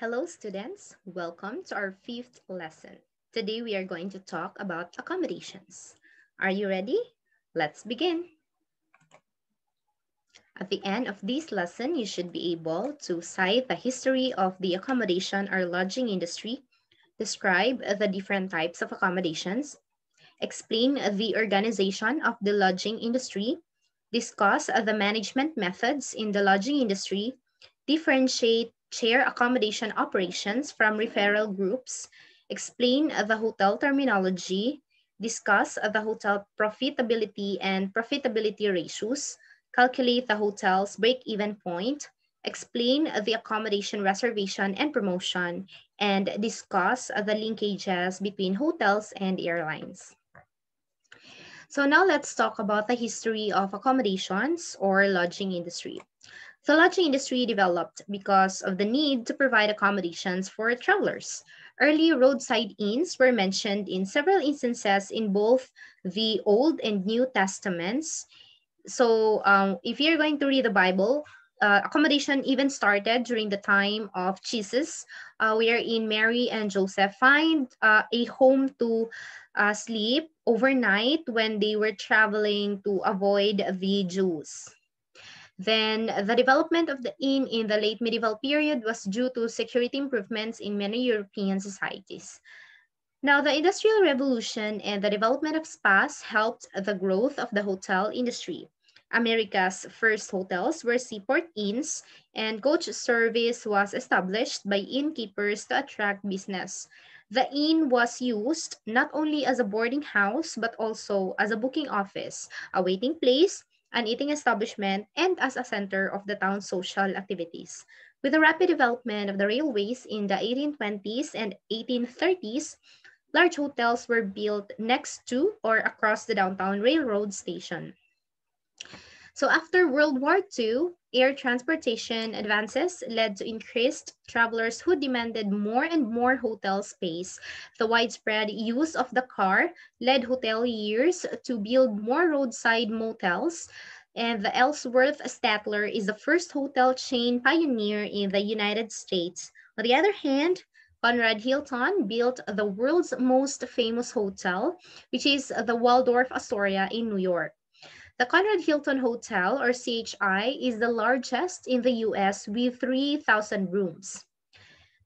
Hello students, welcome to our fifth lesson. Today we are going to talk about accommodations. Are you ready? Let's begin. At the end of this lesson, you should be able to cite the history of the accommodation or lodging industry, describe the different types of accommodations, explain the organization of the lodging industry, discuss the management methods in the lodging industry, differentiate chair accommodation operations from referral groups, explain the hotel terminology, discuss the hotel profitability and profitability ratios, calculate the hotel's break-even point, explain the accommodation reservation and promotion, and discuss the linkages between hotels and airlines. So now let's talk about the history of accommodations or lodging industry. The lodging industry developed because of the need to provide accommodations for travelers. Early roadside inns were mentioned in several instances in both the Old and New Testaments. So um, if you're going to read the Bible, uh, accommodation even started during the time of Jesus, uh, wherein Mary and Joseph find uh, a home to uh, sleep overnight when they were traveling to avoid the Jews. Then the development of the inn in the late medieval period was due to security improvements in many European societies. Now, the Industrial Revolution and the development of spas helped the growth of the hotel industry. America's first hotels were seaport inns, and coach service was established by innkeepers to attract business. The inn was used not only as a boarding house, but also as a booking office, a waiting place, an eating establishment, and as a center of the town's social activities. With the rapid development of the railways in the 1820s and 1830s, large hotels were built next to or across the downtown railroad station. So after World War II, air transportation advances led to increased travelers who demanded more and more hotel space. The widespread use of the car led hoteliers to build more roadside motels and the Ellsworth Statler is the first hotel chain pioneer in the United States. On the other hand, Conrad Hilton built the world's most famous hotel, which is the Waldorf Astoria in New York. The Conrad Hilton Hotel, or CHI, is the largest in the US with 3,000 rooms.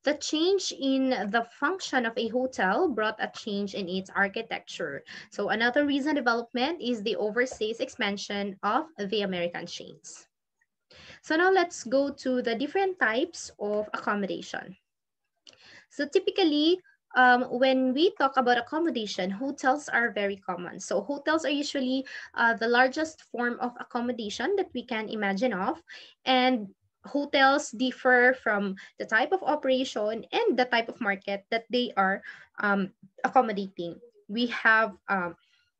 The change in the function of a hotel brought a change in its architecture. So another recent development is the overseas expansion of the American chains. So now let's go to the different types of accommodation. So typically, um, when we talk about accommodation, hotels are very common. So hotels are usually uh, the largest form of accommodation that we can imagine of. And hotels differ from the type of operation and the type of market that they are um, accommodating. We have um,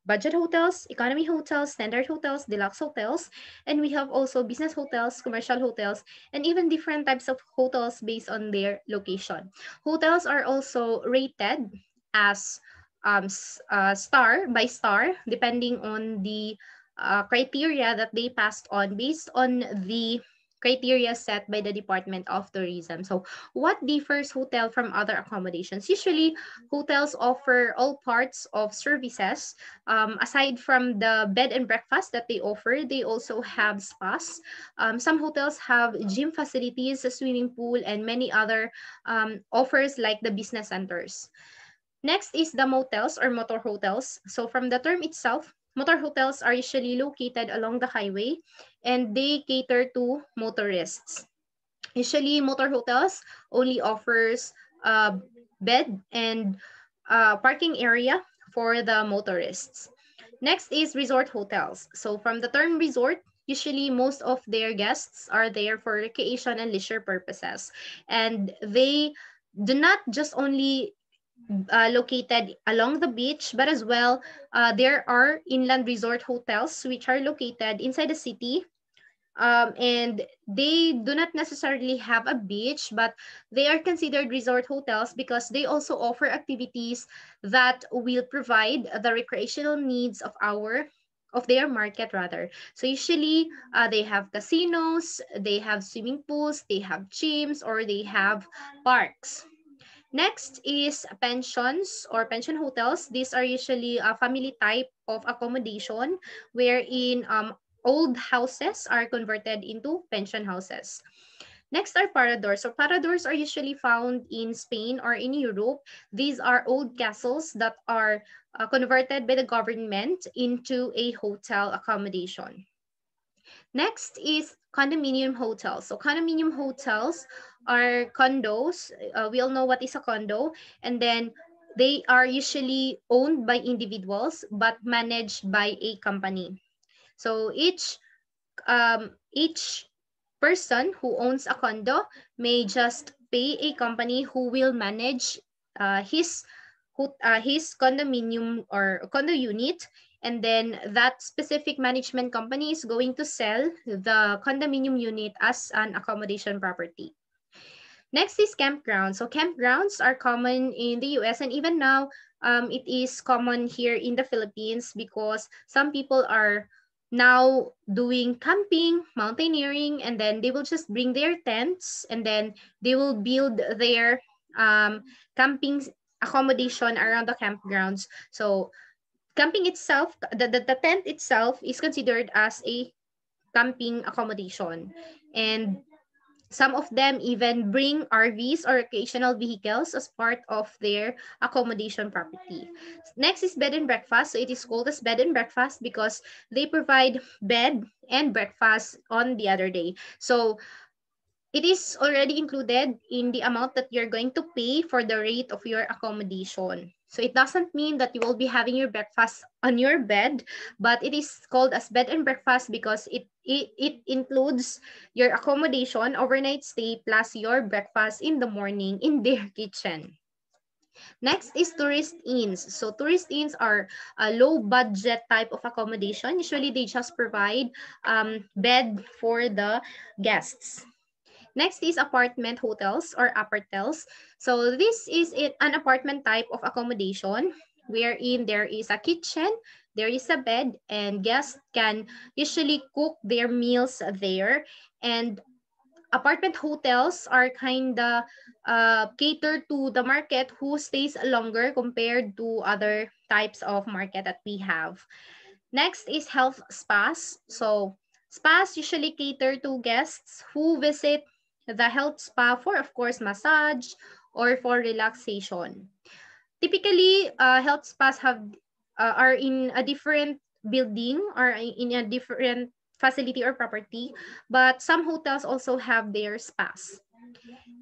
budget hotels, economy hotels, standard hotels, deluxe hotels, and we have also business hotels, commercial hotels, and even different types of hotels based on their location. Hotels are also rated as um, uh, star by star, depending on the uh, criteria that they passed on based on the criteria set by the Department of Tourism. So what differs hotel from other accommodations? Usually, hotels offer all parts of services. Um, aside from the bed and breakfast that they offer, they also have spas. Um, some hotels have gym facilities, a swimming pool, and many other um, offers like the business centers. Next is the motels or motor hotels. So from the term itself, Motor hotels are usually located along the highway and they cater to motorists. Usually, motor hotels only offers a bed and a parking area for the motorists. Next is resort hotels. So from the term resort, usually most of their guests are there for recreation and leisure purposes. And they do not just only uh, located along the beach, but as well, uh, there are inland resort hotels which are located inside the city. Um, and they do not necessarily have a beach, but they are considered resort hotels because they also offer activities that will provide the recreational needs of our of their market rather. So usually uh, they have casinos, they have swimming pools, they have gyms, or they have parks. Next is pensions or pension hotels. These are usually a family type of accommodation wherein um, old houses are converted into pension houses. Next are paradors. So paradors are usually found in Spain or in Europe. These are old castles that are uh, converted by the government into a hotel accommodation. Next is condominium hotels. So condominium hotels are condos. Uh, we all know what is a condo. And then they are usually owned by individuals but managed by a company. So each um, each person who owns a condo may just pay a company who will manage uh, his uh, his condominium or condo unit and then that specific management company is going to sell the condominium unit as an accommodation property. Next is campgrounds. So campgrounds are common in the US and even now um, it is common here in the Philippines because some people are now doing camping, mountaineering, and then they will just bring their tents and then they will build their um, camping accommodation around the campgrounds. So camping itself, the, the, the tent itself is considered as a camping accommodation. And some of them even bring RVs or occasional vehicles as part of their accommodation property. Next is bed and breakfast. So it is called as bed and breakfast because they provide bed and breakfast on the other day. So it is already included in the amount that you're going to pay for the rate of your accommodation. So it doesn't mean that you will be having your breakfast on your bed, but it is called as bed and breakfast because it it, it includes your accommodation, overnight stay, plus your breakfast in the morning in their kitchen. Next is tourist inns. So tourist inns are a low budget type of accommodation. Usually they just provide um, bed for the guests. Next is apartment hotels or apartels. So this is it, an apartment type of accommodation wherein there is a kitchen, there is a bed and guests can usually cook their meals there. And apartment hotels are kind of uh, cater to the market who stays longer compared to other types of market that we have. Next is health spas. So spas usually cater to guests who visit the health spa for, of course, massage or for relaxation. Typically, uh, health spas have uh, are in a different building or in a different facility or property, but some hotels also have their spas.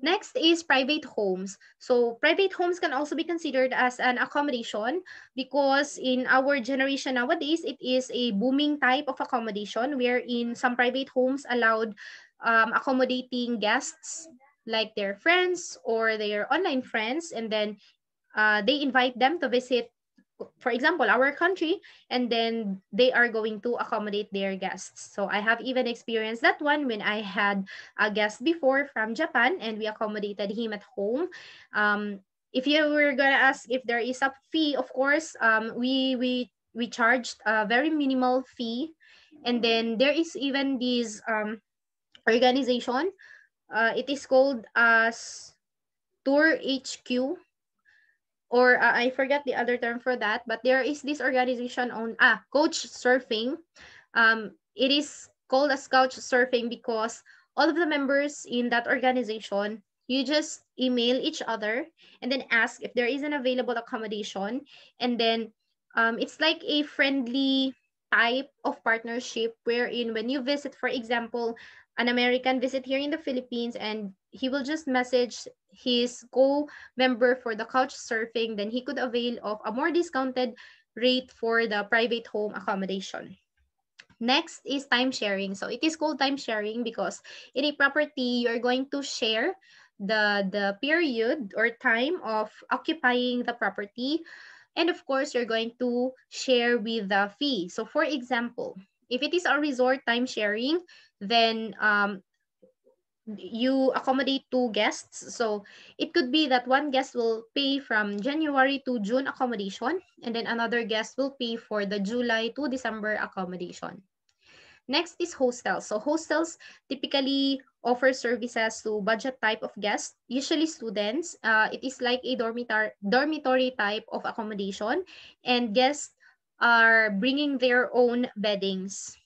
Next is private homes. So private homes can also be considered as an accommodation because in our generation nowadays, it is a booming type of accommodation where in some private homes allowed um, accommodating guests like their friends or their online friends and then uh, they invite them to visit for example, our country, and then they are going to accommodate their guests. So I have even experienced that one when I had a guest before from Japan, and we accommodated him at home. Um, if you were gonna ask if there is a fee, of course, um, we we we charged a very minimal fee, and then there is even this um, organization. Uh, it is called as uh, Tour HQ or uh, I forget the other term for that, but there is this organization on ah coach surfing. Um, it is called as couch surfing because all of the members in that organization you just email each other and then ask if there is an available accommodation and then um, it's like a friendly type of partnership wherein when you visit for example an american visit here in the philippines and he will just message his co-member for the couch surfing, then he could avail of a more discounted rate for the private home accommodation. Next is time sharing. So it is called time sharing because in a property, you're going to share the, the period or time of occupying the property. And of course, you're going to share with the fee. So for example, if it is a resort time sharing, then um, you accommodate two guests. So it could be that one guest will pay from January to June accommodation, and then another guest will pay for the July to December accommodation. Next is hostels. So hostels typically offer services to budget type of guests, usually students. Uh, it is like a dormitory, dormitory type of accommodation, and guests are bringing their own beddings.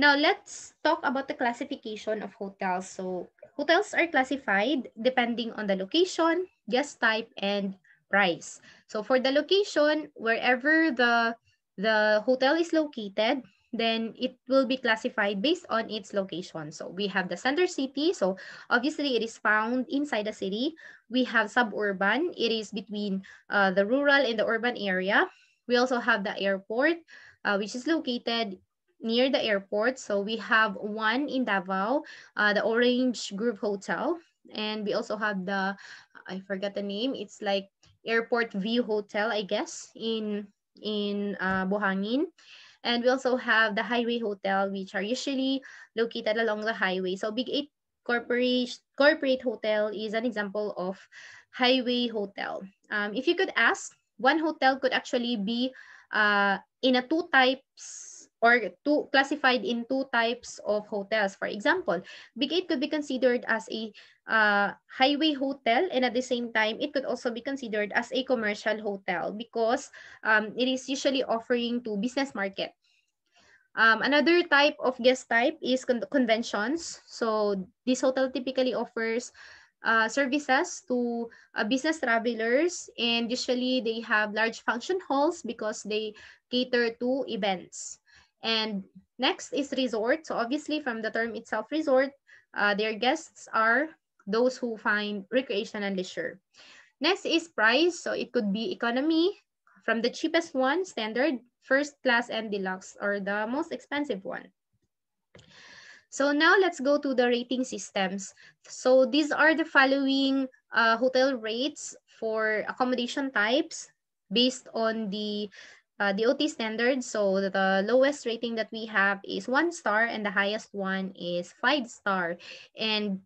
Now, let's talk about the classification of hotels. So, hotels are classified depending on the location, guest type, and price. So, for the location, wherever the, the hotel is located, then it will be classified based on its location. So we have the center city. So obviously it is found inside the city. We have suburban. It is between uh, the rural and the urban area. We also have the airport, uh, which is located near the airport. So we have one in Davao, uh, the Orange Group Hotel. And we also have the, I forget the name, it's like Airport View Hotel, I guess, in, in uh, Bohangin. And we also have the highway hotel, which are usually located along the highway. So Big 8 corporate, corporate hotel is an example of highway hotel. Um, if you could ask, one hotel could actually be uh, in a two types or two classified in two types of hotels. For example, Big 8 could be considered as a uh, highway hotel and at the same time, it could also be considered as a commercial hotel because um, it is usually offering to business market. Um, another type of guest type is con conventions. So this hotel typically offers uh, services to uh, business travelers and usually they have large function halls because they cater to events. And next is resort. So obviously from the term itself, resort, uh, their guests are those who find recreation and leisure. Next is price. So it could be economy from the cheapest one, standard, first class, and deluxe, or the most expensive one. So now let's go to the rating systems. So these are the following uh, hotel rates for accommodation types based on the uh, the OT standard. So the lowest rating that we have is one star and the highest one is five star. And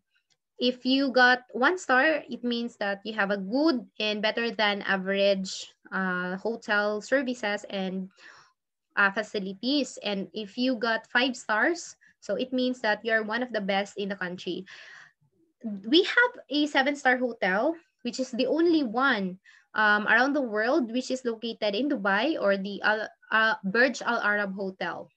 if you got one star, it means that you have a good and better than average uh, hotel services and uh, facilities. And if you got five stars, so it means that you're one of the best in the country. We have a seven-star hotel, which is the only one um, around the world, which is located in Dubai or the Al uh, Burj Al Arab Hotel.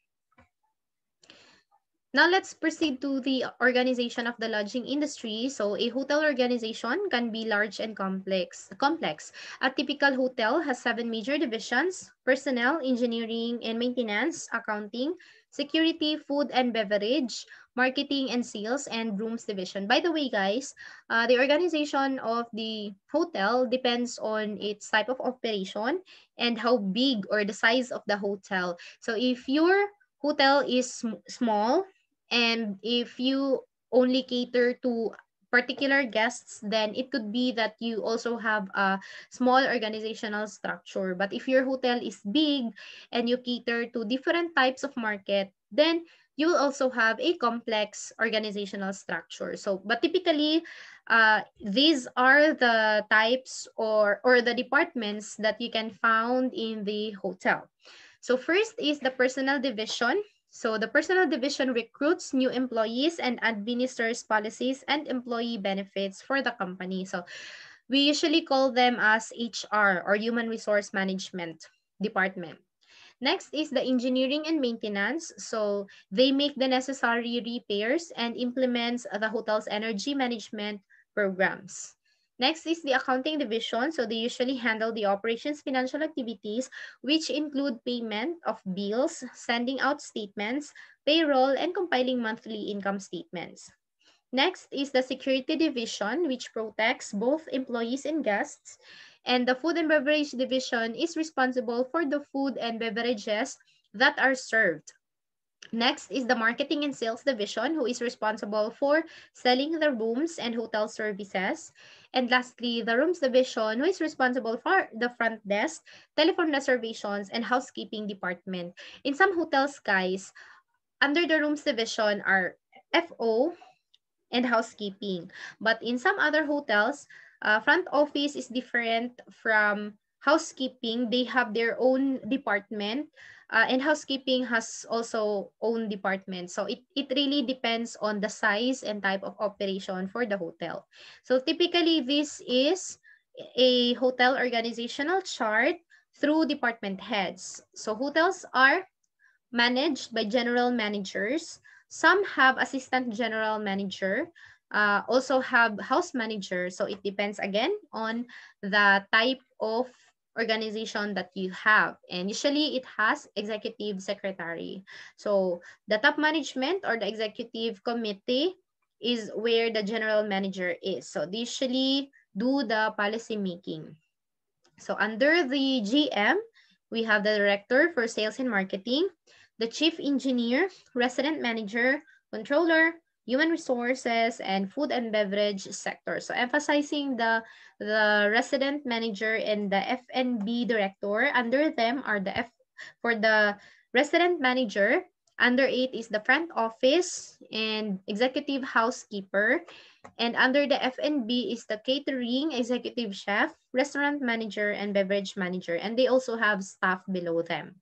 Now let's proceed to the organization of the lodging industry. So a hotel organization can be large and complex. complex. A typical hotel has seven major divisions, personnel, engineering and maintenance, accounting, security, food and beverage, marketing and sales, and rooms division. By the way, guys, uh, the organization of the hotel depends on its type of operation and how big or the size of the hotel. So if your hotel is sm small and if you only cater to particular guests, then it could be that you also have a small organizational structure. But if your hotel is big and you cater to different types of market, then you will also have a complex organizational structure. So, but typically, uh, these are the types or, or the departments that you can found in the hotel. So first is the personal division. So the personal division recruits new employees and administers policies and employee benefits for the company. So we usually call them as HR or Human Resource Management Department. Next is the engineering and maintenance. So they make the necessary repairs and implements the hotel's energy management programs. Next is the accounting division. So they usually handle the operations financial activities, which include payment of bills, sending out statements, payroll, and compiling monthly income statements. Next is the security division, which protects both employees and guests. And the food and beverage division is responsible for the food and beverages that are served Next is the marketing and sales division who is responsible for selling the rooms and hotel services. And lastly, the rooms division who is responsible for the front desk, telephone reservations, and housekeeping department. In some hotels, guys, under the rooms division are FO and housekeeping. But in some other hotels, uh, front office is different from housekeeping, they have their own department. Uh, and housekeeping has also own department. So it, it really depends on the size and type of operation for the hotel. So typically this is a hotel organizational chart through department heads. So hotels are managed by general managers. Some have assistant general manager, uh, also have house manager. So it depends again on the type of organization that you have. And usually it has executive secretary. So the top management or the executive committee is where the general manager is. So they usually do the policy making. So under the GM, we have the director for sales and marketing, the chief engineer, resident manager, controller, human resources, and food and beverage sector. So emphasizing the, the resident manager and the FNB director. Under them are the F for the resident manager. Under it is the front office and executive housekeeper. And under the FNB is the catering executive chef, restaurant manager, and beverage manager. And they also have staff below them.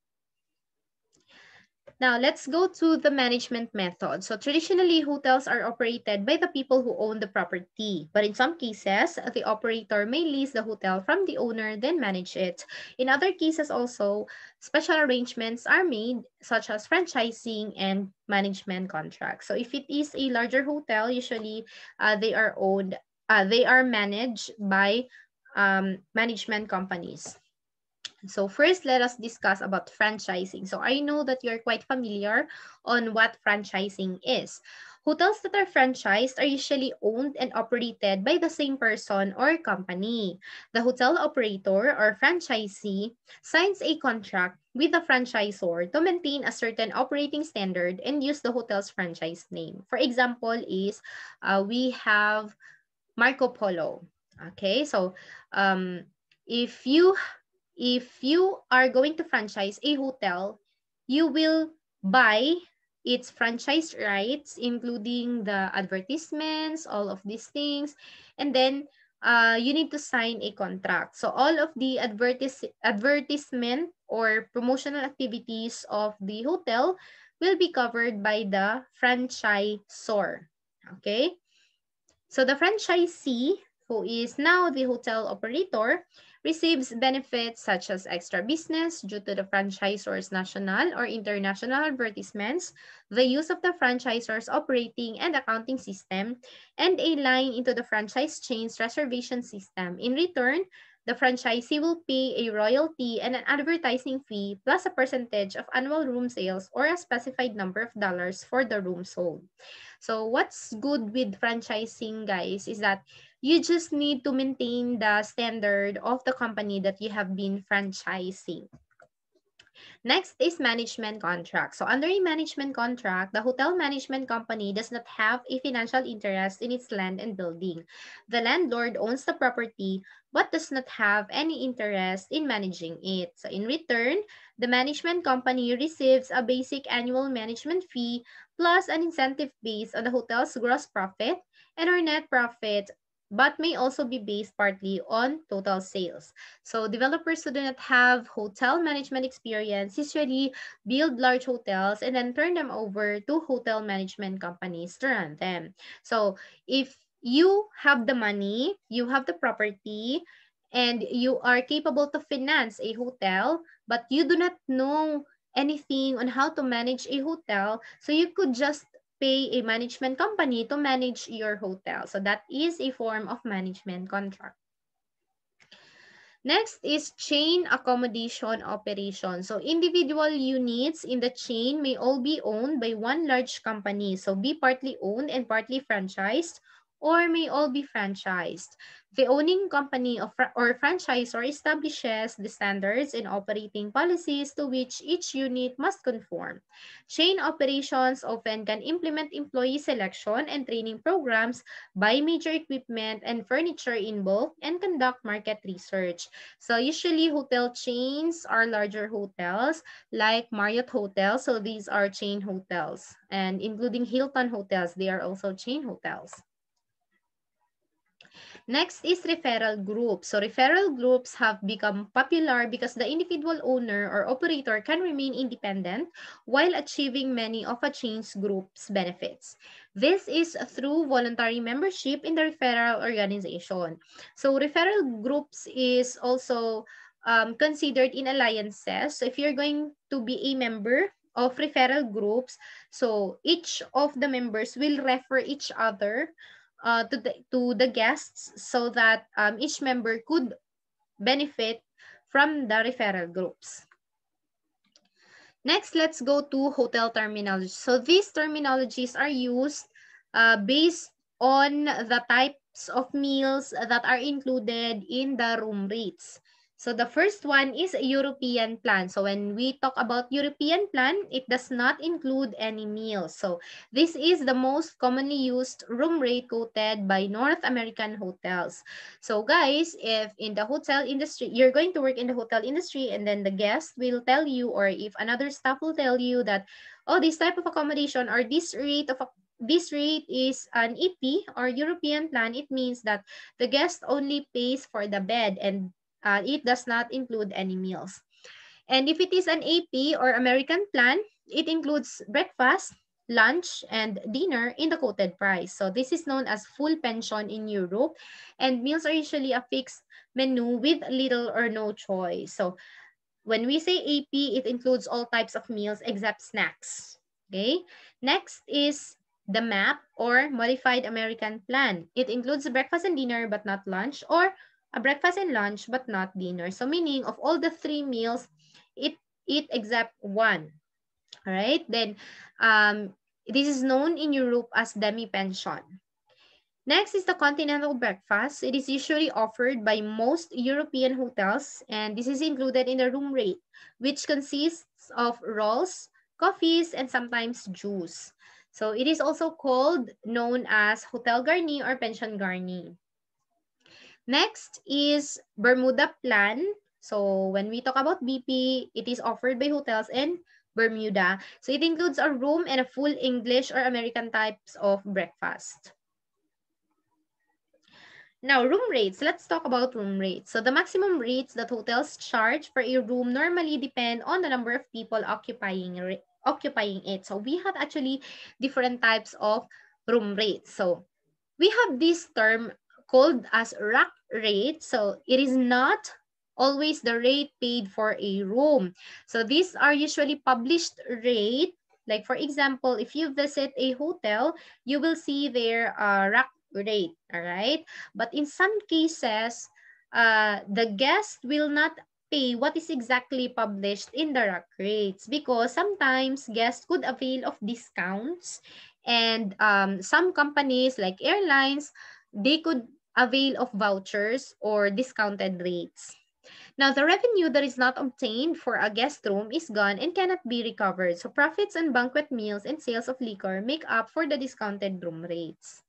Now, let's go to the management method. So traditionally, hotels are operated by the people who own the property. But in some cases, the operator may lease the hotel from the owner, then manage it. In other cases also, special arrangements are made, such as franchising and management contracts. So if it is a larger hotel, usually uh, they are owned, uh, they are managed by um, management companies. So first, let us discuss about franchising. So I know that you're quite familiar on what franchising is. Hotels that are franchised are usually owned and operated by the same person or company. The hotel operator or franchisee signs a contract with the franchisor to maintain a certain operating standard and use the hotel's franchise name. For example is uh, we have Marco Polo. Okay, so um, if you if you are going to franchise a hotel, you will buy its franchise rights, including the advertisements, all of these things. And then uh, you need to sign a contract. So all of the advertis advertisement or promotional activities of the hotel will be covered by the franchisor. Okay? So the franchisee, who is now the hotel operator, receives benefits such as extra business due to the franchisor's national or international advertisements, the use of the franchisor's operating and accounting system, and a line into the franchise chain's reservation system. In return, the franchisee will pay a royalty and an advertising fee plus a percentage of annual room sales or a specified number of dollars for the room sold. So what's good with franchising, guys, is that you just need to maintain the standard of the company that you have been franchising. Next is management contract. So under a management contract, the hotel management company does not have a financial interest in its land and building. The landlord owns the property but does not have any interest in managing it. So in return, the management company receives a basic annual management fee plus an incentive based on the hotel's gross profit and or net profit but may also be based partly on total sales. So developers who do not have hotel management experience usually build large hotels and then turn them over to hotel management companies to run them. So if you have the money, you have the property, and you are capable to finance a hotel, but you do not know anything on how to manage a hotel, so you could just pay a management company to manage your hotel. So that is a form of management contract. Next is chain accommodation operation. So individual units in the chain may all be owned by one large company. So be partly owned and partly franchised or may all be franchised. The owning company of, or franchisor establishes the standards and operating policies to which each unit must conform. Chain operations often can implement employee selection and training programs, buy major equipment and furniture in bulk, and conduct market research. So usually hotel chains are larger hotels like Marriott Hotels. So these are chain hotels and including Hilton Hotels, they are also chain hotels. Next is referral groups. So referral groups have become popular because the individual owner or operator can remain independent while achieving many of a chain's group's benefits. This is through voluntary membership in the referral organization. So referral groups is also um, considered in alliances. So if you're going to be a member of referral groups, so each of the members will refer each other Uh, to, the, to the guests so that um, each member could benefit from the referral groups. Next, let's go to hotel terminology. So these terminologies are used uh, based on the types of meals that are included in the room rates. So the first one is a European plan. So when we talk about European plan, it does not include any meals. So this is the most commonly used room rate quoted by North American hotels. So guys, if in the hotel industry, you're going to work in the hotel industry and then the guest will tell you or if another staff will tell you that, oh, this type of accommodation or this rate of this rate is an EP or European plan, it means that the guest only pays for the bed and uh, it does not include any meals. And if it is an AP or American plan, it includes breakfast, lunch, and dinner in the quoted price. So this is known as full pension in Europe. And meals are usually a fixed menu with little or no choice. So when we say AP, it includes all types of meals except snacks. Okay. Next is the MAP or Modified American Plan. It includes breakfast and dinner but not lunch or a breakfast and lunch, but not dinner. So meaning of all the three meals, it eat except one. All right, then um, this is known in Europe as demi-pension. Next is the continental breakfast. It is usually offered by most European hotels, and this is included in the room rate, which consists of rolls, coffees, and sometimes juice. So it is also called, known as hotel garni or pension garni. Next is Bermuda Plan. So when we talk about BP, it is offered by hotels in Bermuda. So it includes a room and a full English or American types of breakfast. Now, room rates. Let's talk about room rates. So the maximum rates that hotels charge for a room normally depend on the number of people occupying, occupying it. So we have actually different types of room rates. So we have this term called as rack rate. So it is not always the rate paid for a room. So these are usually published rate. Like for example, if you visit a hotel, you will see their uh, rack rate, all right? But in some cases, uh, the guest will not pay what is exactly published in the rack rates because sometimes guests could avail of discounts and um, some companies like airlines, they could avail of vouchers or discounted rates. Now, the revenue that is not obtained for a guest room is gone and cannot be recovered. So profits on banquet meals and sales of liquor make up for the discounted room rates.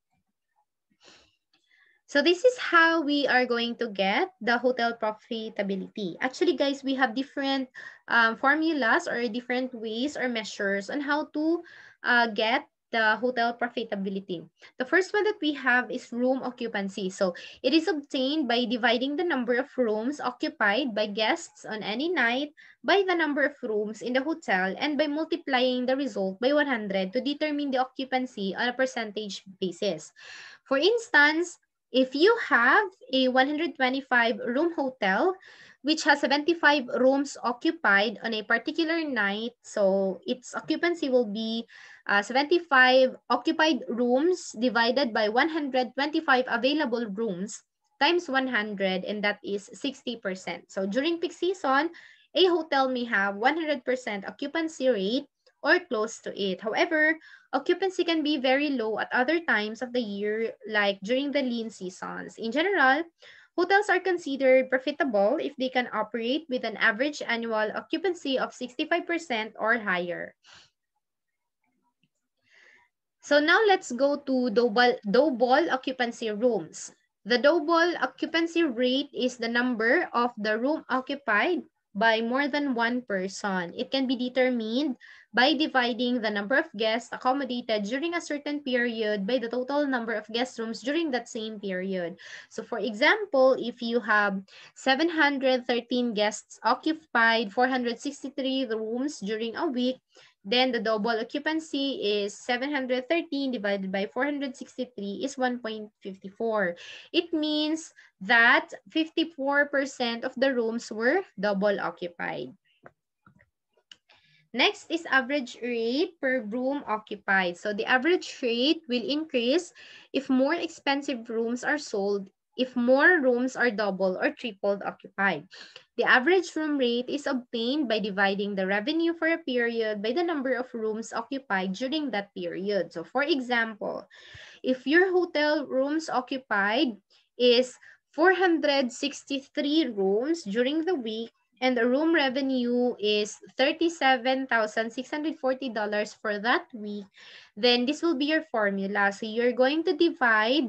So this is how we are going to get the hotel profitability. Actually, guys, we have different um, formulas or different ways or measures on how to uh, get the hotel profitability. The first one that we have is room occupancy. So it is obtained by dividing the number of rooms occupied by guests on any night by the number of rooms in the hotel and by multiplying the result by 100 to determine the occupancy on a percentage basis. For instance, if you have a 125 room hotel, which has 75 rooms occupied on a particular night, so its occupancy will be uh, 75 occupied rooms divided by 125 available rooms times 100, and that is 60%. So during peak season, a hotel may have 100% occupancy rate or close to it. However, occupancy can be very low at other times of the year, like during the lean seasons. In general, hotels are considered profitable if they can operate with an average annual occupancy of 65% or higher. So now let's go to doughball, double occupancy rooms. The double occupancy rate is the number of the room occupied by more than one person. It can be determined by dividing the number of guests accommodated during a certain period by the total number of guest rooms during that same period. So for example, if you have 713 guests occupied 463 rooms during a week, then the double occupancy is 713 divided by 463 is 1.54. It means that 54% of the rooms were double occupied. Next is average rate per room occupied. So the average rate will increase if more expensive rooms are sold if more rooms are double or tripled occupied. The average room rate is obtained by dividing the revenue for a period by the number of rooms occupied during that period. So for example, if your hotel rooms occupied is 463 rooms during the week, and the room revenue is $37,640 for that week, then this will be your formula. So you're going to divide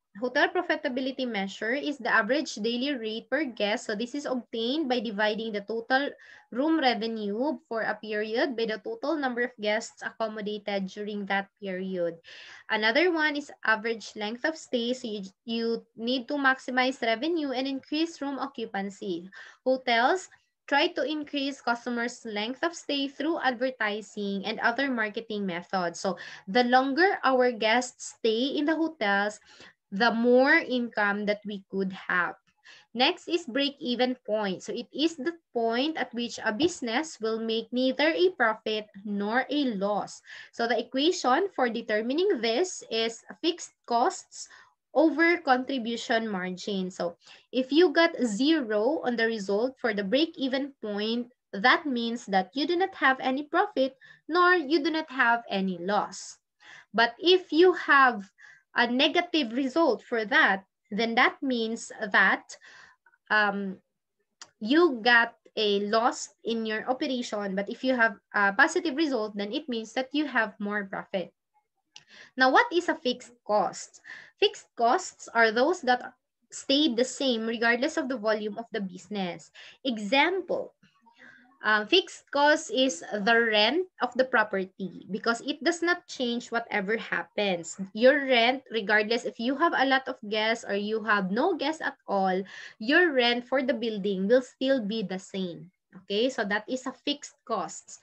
hotel profitability measure is the average daily rate per guest. So this is obtained by dividing the total room revenue for a period by the total number of guests accommodated during that period. Another one is average length of stay. So you, you need to maximize revenue and increase room occupancy. Hotels try to increase customers' length of stay through advertising and other marketing methods. So the longer our guests stay in the hotels, the more income that we could have. Next is break-even point. So it is the point at which a business will make neither a profit nor a loss. So the equation for determining this is fixed costs over contribution margin. So if you got zero on the result for the break-even point, that means that you do not have any profit nor you do not have any loss. But if you have a negative result for that, then that means that um, you got a loss in your operation. But if you have a positive result, then it means that you have more profit. Now, what is a fixed cost? Fixed costs are those that stay the same regardless of the volume of the business. Example, um, fixed cost is the rent of the property because it does not change whatever happens. Your rent, regardless if you have a lot of guests or you have no guests at all, your rent for the building will still be the same. Okay, so that is a fixed cost.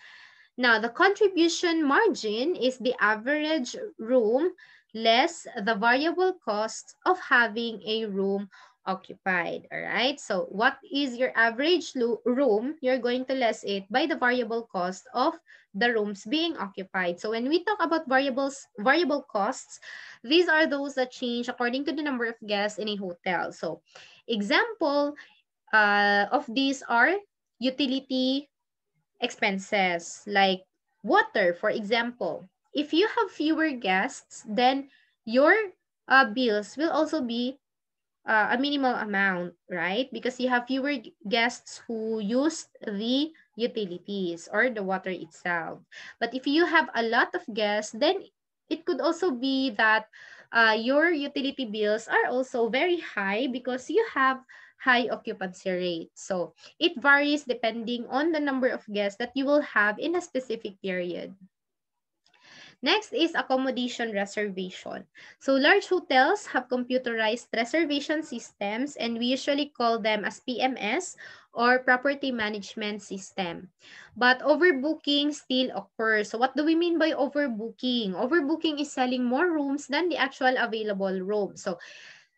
Now, the contribution margin is the average room less the variable cost of having a room occupied, all right? So what is your average room? You're going to less it by the variable cost of the rooms being occupied. So when we talk about variables, variable costs, these are those that change according to the number of guests in a hotel. So example uh, of these are utility expenses like water, for example. If you have fewer guests, then your uh, bills will also be uh, a minimal amount, right? Because you have fewer guests who use the utilities or the water itself. But if you have a lot of guests, then it could also be that uh, your utility bills are also very high because you have high occupancy rate. So it varies depending on the number of guests that you will have in a specific period. Next is accommodation reservation. So large hotels have computerized reservation systems and we usually call them as PMS or property management system. But overbooking still occurs. So what do we mean by overbooking? Overbooking is selling more rooms than the actual available rooms. So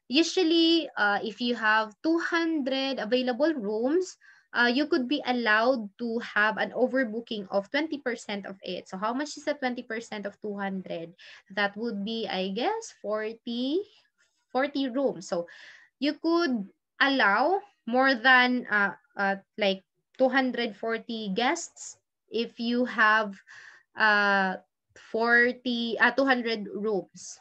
usually uh, if you have 200 available rooms, uh, you could be allowed to have an overbooking of 20% of it. So how much is a 20% of 200? That would be, I guess, 40, 40 rooms. So you could allow more than uh, uh, like 240 guests if you have uh, 40, uh, 200 rooms.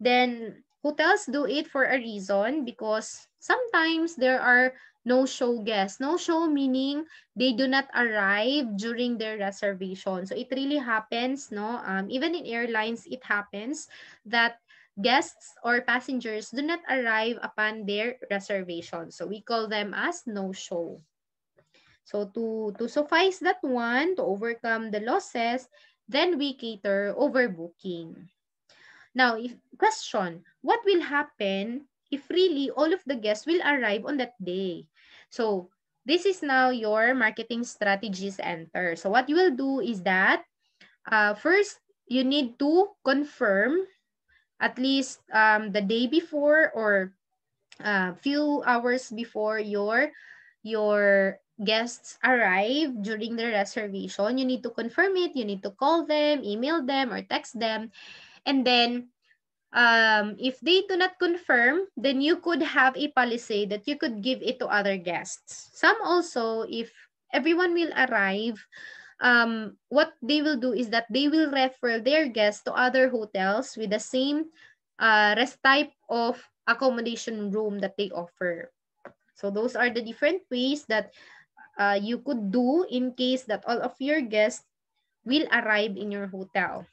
Then hotels do it for a reason because sometimes there are no-show guests. No-show meaning they do not arrive during their reservation. So it really happens, no? Um, even in airlines, it happens that guests or passengers do not arrive upon their reservation. So we call them as no-show. So to, to suffice that one, to overcome the losses, then we cater overbooking. Now, if, question, what will happen if really all of the guests will arrive on that day. So this is now your marketing strategies enter. So what you will do is that uh, first, you need to confirm at least um, the day before or a uh, few hours before your your guests arrive during the reservation. You need to confirm it. You need to call them, email them, or text them. And then um, if they do not confirm, then you could have a policy that you could give it to other guests. Some also, if everyone will arrive, um, what they will do is that they will refer their guests to other hotels with the same uh, rest type of accommodation room that they offer. So those are the different ways that uh, you could do in case that all of your guests will arrive in your hotel.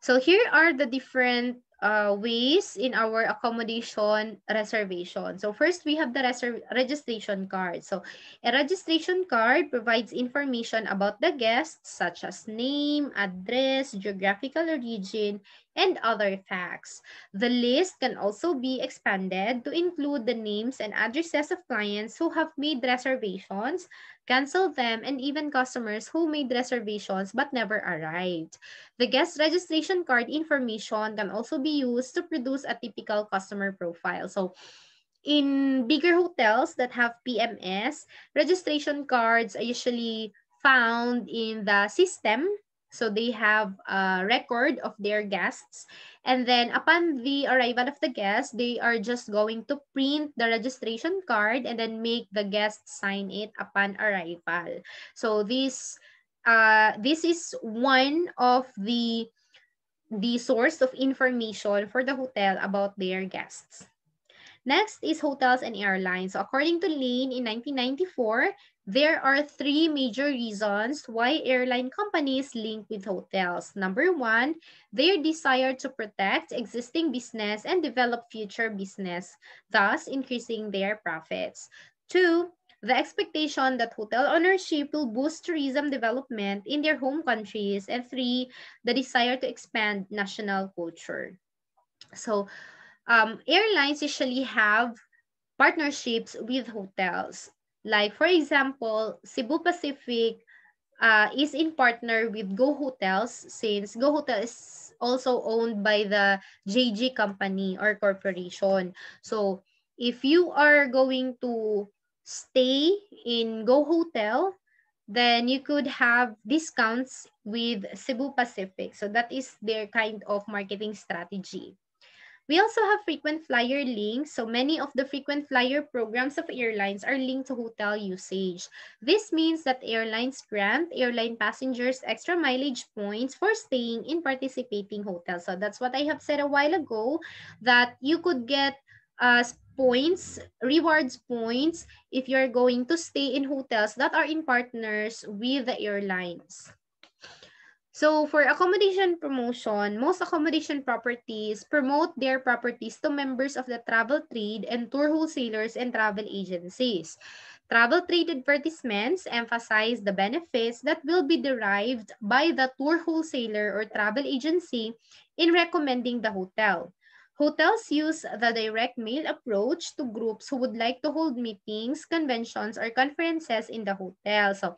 So here are the different uh, ways in our accommodation reservation. So first, we have the registration card. So a registration card provides information about the guests such as name, address, geographical region, and other facts. The list can also be expanded to include the names and addresses of clients who have made reservations, canceled them, and even customers who made reservations but never arrived. The guest registration card information can also be used to produce a typical customer profile. So in bigger hotels that have PMS, registration cards are usually found in the system So they have a record of their guests. And then upon the arrival of the guests, they are just going to print the registration card and then make the guest sign it upon arrival. So this uh, this is one of the the source of information for the hotel about their guests. Next is hotels and airlines. So according to Lane in 1994, there are three major reasons why airline companies link with hotels. Number one, their desire to protect existing business and develop future business, thus increasing their profits. Two, the expectation that hotel ownership will boost tourism development in their home countries. And three, the desire to expand national culture. So um, airlines usually have partnerships with hotels. Like for example, Cebu Pacific uh, is in partner with Go Hotels since Go Hotel is also owned by the JG company or corporation. So if you are going to stay in Go Hotel, then you could have discounts with Cebu Pacific. So that is their kind of marketing strategy. We also have frequent flyer links. So many of the frequent flyer programs of airlines are linked to hotel usage. This means that airlines grant airline passengers extra mileage points for staying in participating hotels. So that's what I have said a while ago, that you could get uh, points, rewards points, if you're going to stay in hotels that are in partners with the airlines. So for accommodation promotion, most accommodation properties promote their properties to members of the travel trade and tour wholesalers and travel agencies. Travel trade advertisements emphasize the benefits that will be derived by the tour wholesaler or travel agency in recommending the hotel. Hotels use the direct mail approach to groups who would like to hold meetings, conventions, or conferences in the hotel. So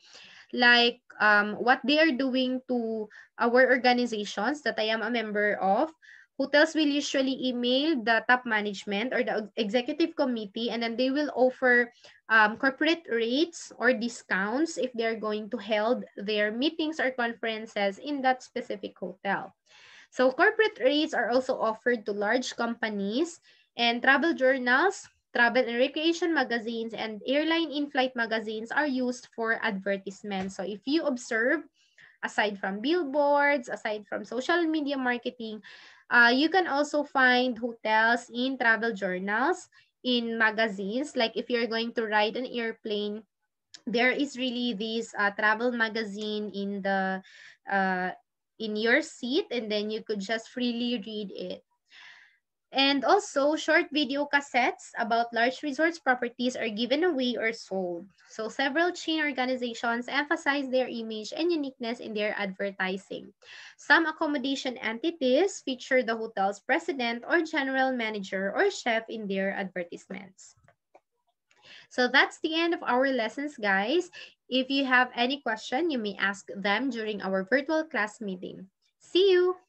like um, what they are doing to our organizations that I am a member of. Hotels will usually email the top management or the executive committee, and then they will offer um, corporate rates or discounts if they're going to held their meetings or conferences in that specific hotel. So corporate rates are also offered to large companies and travel journals travel and recreation magazines, and airline in-flight magazines are used for advertisements. So if you observe, aside from billboards, aside from social media marketing, uh, you can also find hotels in travel journals, in magazines. Like if you're going to ride an airplane, there is really this uh, travel magazine in the uh, in your seat, and then you could just freely read it. And also, short video cassettes about large resorts properties are given away or sold. So several chain organizations emphasize their image and uniqueness in their advertising. Some accommodation entities feature the hotel's president or general manager or chef in their advertisements. So that's the end of our lessons, guys. If you have any question, you may ask them during our virtual class meeting. See you!